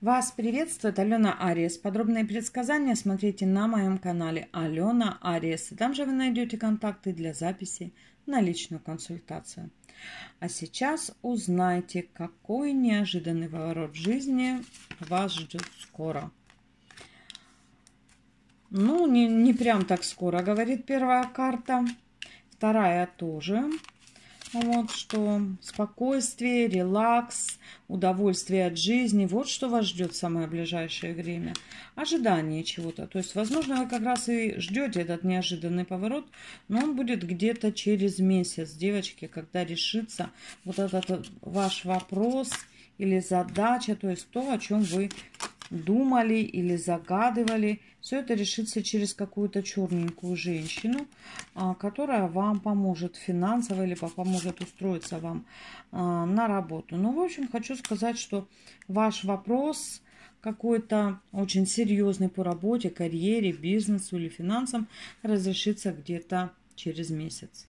Вас приветствует Алена Ариес. Подробные предсказания смотрите на моем канале Алена Ариес. там же вы найдете контакты для записи на личную консультацию. А сейчас узнайте, какой неожиданный поворот жизни вас ждет скоро. Ну, не, не прям так скоро, говорит первая карта. Вторая тоже. Вот что спокойствие, релакс, удовольствие от жизни. Вот что вас ждет в самое ближайшее время. Ожидание чего-то. То есть, возможно, вы как раз и ждете этот неожиданный поворот, но он будет где-то через месяц, девочки, когда решится вот этот э, ваш вопрос или задача, то есть то, о чем вы думали или загадывали. Все это решится через какую-то черненькую женщину, а, которая вам поможет финансово или поможет устроиться вам а, на работу. Ну, в общем, хочу сказать, что ваш вопрос какой-то очень серьезный по работе, карьере, бизнесу или финансам разрешится где-то через месяц.